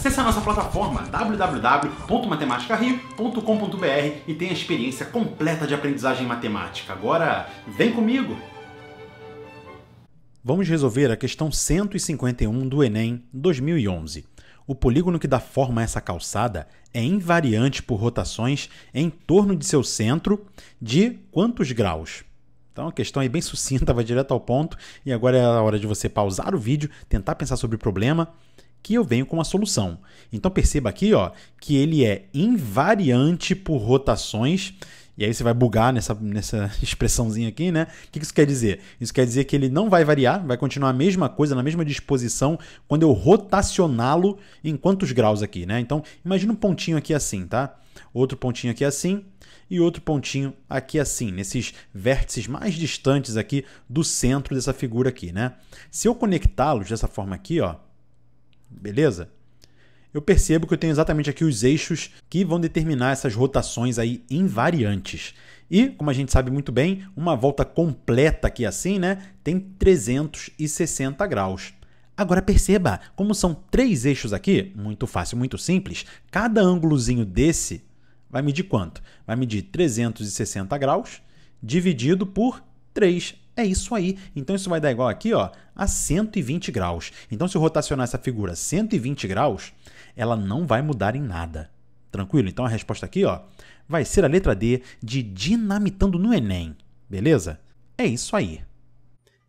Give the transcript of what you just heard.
Acesse a nossa plataforma www.matematicario.com.br e tenha a experiência completa de aprendizagem matemática. Agora, vem comigo! Vamos resolver a questão 151 do Enem 2011. O polígono que dá forma a essa calçada é invariante por rotações em torno de seu centro de quantos graus? Então a questão é bem sucinta, vai direto ao ponto. E agora é a hora de você pausar o vídeo, tentar pensar sobre o problema que eu venho com uma solução. Então perceba aqui ó, que ele é invariante por rotações. E aí você vai bugar nessa, nessa expressãozinha aqui, né? O que isso quer dizer? Isso quer dizer que ele não vai variar, vai continuar a mesma coisa, na mesma disposição, quando eu rotacioná-lo em quantos graus aqui, né? Então, imagina um pontinho aqui assim, tá? Outro pontinho aqui assim e outro pontinho aqui assim, nesses vértices mais distantes aqui do centro dessa figura aqui, né? Se eu conectá-los dessa forma aqui, ó, beleza? Eu percebo que eu tenho exatamente aqui os eixos que vão determinar essas rotações aí invariantes. E, como a gente sabe muito bem, uma volta completa aqui assim, né, tem 360 graus. Agora perceba, como são três eixos aqui, muito fácil, muito simples, cada ângulozinho desse vai medir quanto? Vai medir 360 graus dividido por 3. É isso aí. Então isso vai dar igual aqui, ó, a 120 graus. Então se eu rotacionar essa figura 120 graus, ela não vai mudar em nada. Tranquilo? Então a resposta aqui, ó, vai ser a letra D de dinamitando no Enem. Beleza? É isso aí.